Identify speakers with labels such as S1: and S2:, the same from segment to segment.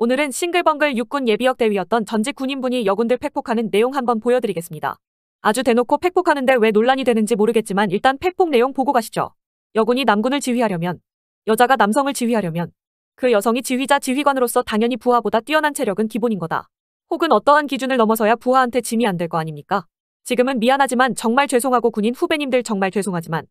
S1: 오늘은 싱글벙글 육군 예비역 대위였던 전직 군인분이 여군들 팩폭하는 내용 한번 보여드리겠습니다. 아주 대놓고 팩폭하는데 왜 논란이 되는지 모르겠지만 일단 팩폭 내용 보고 가시죠. 여군이 남군을 지휘하려면, 여자가 남성을 지휘하려면, 그 여성이 지휘자 지휘관으로서 당연히 부하보다 뛰어난 체력은 기본인 거다. 혹은 어떠한 기준을 넘어서야 부하한테 짐이 안 될 거 아닙니까? 지금은 미안하지만 정말 죄송하고 군인 후배님들 정말 죄송하지만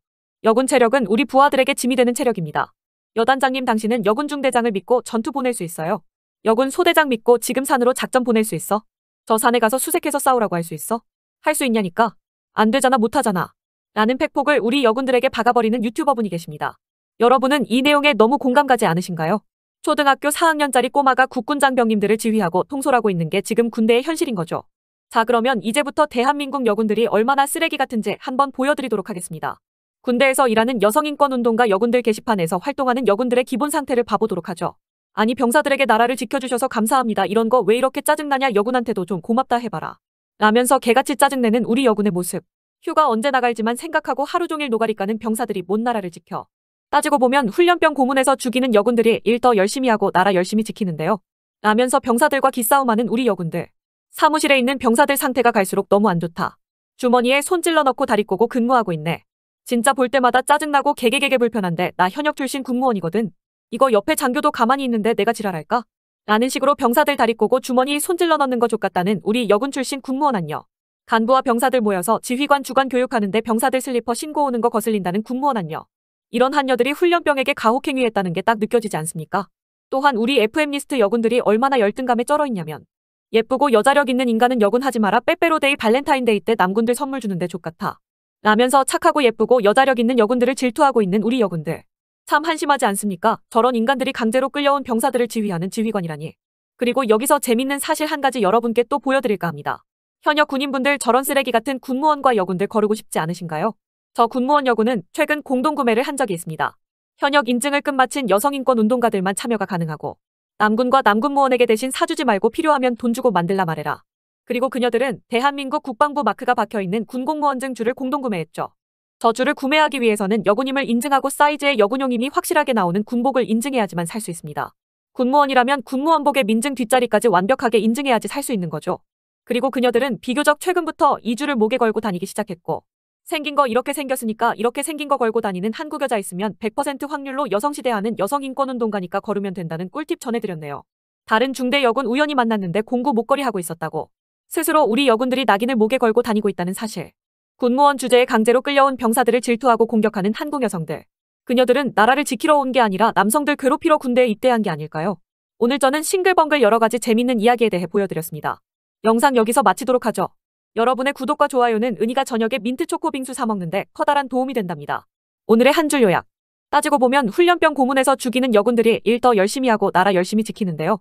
S1: 여군 체력은 우리 부하들에게 짐이 되는 체력입니다. 여단장님 당신은 여군 중대장을 믿고 전투 보낼 수 있어요. 여군 소대장 믿고 지금 산으로 작전 보낼 수 있어. 저 산에 가서 수색해서 싸우라고 할 수 있어. 할 수 있냐니까. 안 되잖아 못하잖아. 라는 팩폭을 우리 여군들에게 박아버리는 유튜버분이 계십니다. 여러분은 이 내용에 너무 공감 가지 않으신가요? 초등학교 4학년짜리 꼬마가 국군 장병님들을 지휘하고 통솔하고 있는 게 지금 군대의 현실인 거죠. 자 그러면 이제부터 대한민국 여군들이 얼마나 쓰레기 같은지 한번 보여드리도록 하겠습니다. 군대에서 일하는 여성인권운동가 여군들 게시판에서 활동하는 여군들의 기본 상태를 봐보도록 하죠. 아니 병사들에게 나라를 지켜주셔서 감사합니다. 이런 거 왜 이렇게 짜증나냐 여군한테도 좀 고맙다 해봐라. 라면서 개같이 짜증내는 우리 여군의 모습. 휴가 언제 나갈지만 생각하고 하루 종일 노가리 까는 병사들이 못 나라를 지켜. 따지고 보면 훈련병 고문에서 죽이는 여군들이 일 더 열심히 하고 나라 열심히 지키는데요. 라면서 병사들과 기싸움하는 우리 여군들. 사무실에 있는 병사들 상태가 갈수록 너무 안 좋다. 주머니에 손질러 넣고 다리 꼬고 근무하고 있네. 진짜 볼 때마다 짜증나고 개개개개 불편한데 나 현역 출신 군무원이거든. 이거 옆에 장교도 가만히 있는데 내가 지랄할까? 라는 식으로 병사들 다리 꼬고 주머니 손질러 넣는 거 족같다는 우리 여군 출신 군무원 안녀. 간부와 병사들 모여서 지휘관 주관 교육하는데 병사들 슬리퍼 신고 오는 거 거슬린다는 군무원 안녀. 이런 한녀들이 훈련병에게 가혹행위했다는 게 딱 느껴지지 않습니까? 또한 우리 FM리스트 여군들이 얼마나 열등감에 쩔어 있냐면 예쁘고 여자력 있는 인간은 여군 하지 마라 빼빼로데이 발렌타인데이 때 남군들 선물 주는데 족같아. 라면서 착하고 예쁘고 여자력 있는 여군들을 질투하고 있는 우리 여군들. 참 한심하지 않습니까? 저런 인간들이 강제로 끌려온 병사들을 지휘하는 지휘관이라니. 그리고 여기서 재밌는 사실 한 가지 여러분께 또 보여드릴까 합니다. 현역 군인분들 저런 쓰레기 같은 군무원과 여군들 거르고 싶지 않으신가요? 저 군무원 여군은 최근 공동구매를 한 적이 있습니다. 현역 인증을 끝마친 여성인권운동가들만 참여가 가능하고 남군과 남군무원에게 대신 사주지 말고 필요하면 돈 주고 만들라 말해라. 그리고 그녀들은 대한민국 국방부 마크가 박혀있는 군공무원증 줄을 공동구매했죠. 저주를 구매하기 위해서는 여군임을 인증하고 사이즈의 여군용임이 확실하게 나오는 군복을 인증해야지만 살 수 있습니다. 군무원이라면 군무원복의 민증 뒷자리까지 완벽하게 인증해야지 살 수 있는 거죠. 그리고 그녀들은 비교적 최근부터 이주를 목에 걸고 다니기 시작했고 생긴 거 이렇게 생겼으니까 이렇게 생긴 거 걸고 다니는 한국 여자 있으면 100% 확률로 여성시대하는 여성인권운동가니까 걸으면 된다는 꿀팁 전해드렸네요. 다른 중대 여군 우연히 만났는데 공구 목걸이 하고 있었다고. 스스로 우리 여군들이 낙인을 목에 걸고 다니고 있다는 사실. 군무원 주제에 강제로 끌려온 병사들을 질투하고 공격하는 한국 여성들. 그녀들은 나라를 지키러 온 게 아니라 남성들 괴롭히러 군대에 입대한 게 아닐까요? 오늘 저는 싱글벙글 여러 가지 재밌는 이야기에 대해 보여드렸습니다. 영상 여기서 마치도록 하죠. 여러분의 구독과 좋아요는 은희가 저녁에 민트초코 빙수 사 먹는데 커다란 도움이 된답니다. 오늘의 한 줄 요약. 따지고 보면 훈련병 고문에서 죽이는 여군들이 일 더 열심히 하고 나라 열심히 지키는데요.